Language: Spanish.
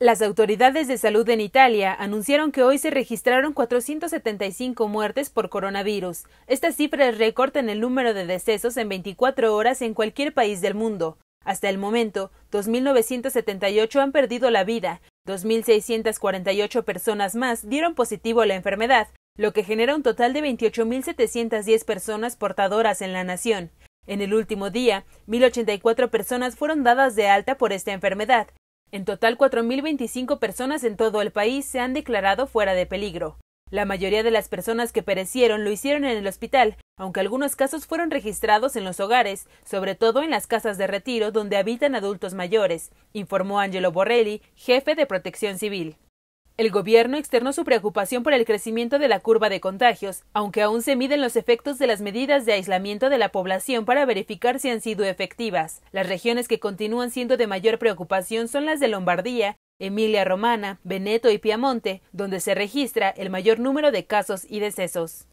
Las autoridades de salud en Italia anunciaron que hoy se registraron 475 muertes por coronavirus. Esta cifra es récord en el número de decesos en 24 horas en cualquier país del mundo. Hasta el momento, 2.978 han perdido la vida, 2.648 personas más dieron positivo a la enfermedad, lo que genera un total de 28.710 personas portadoras en la nación. En el último día, 1.084 personas fueron dadas de alta por esta enfermedad, en total, 4.025 personas en todo el país se han declarado fuera de peligro. La mayoría de las personas que perecieron lo hicieron en el hospital, aunque algunos casos fueron registrados en los hogares, sobre todo en las casas de retiro donde habitan adultos mayores, informó Angelo Borrelli, jefe de protección civil. El gobierno externó su preocupación por el crecimiento de la curva de contagios, aunque aún se miden los efectos de las medidas de aislamiento de la población para verificar si han sido efectivas. Las regiones que continúan siendo de mayor preocupación son las de Lombardía, Emilia Romana, Veneto y Piamonte, donde se registra el mayor número de casos y decesos.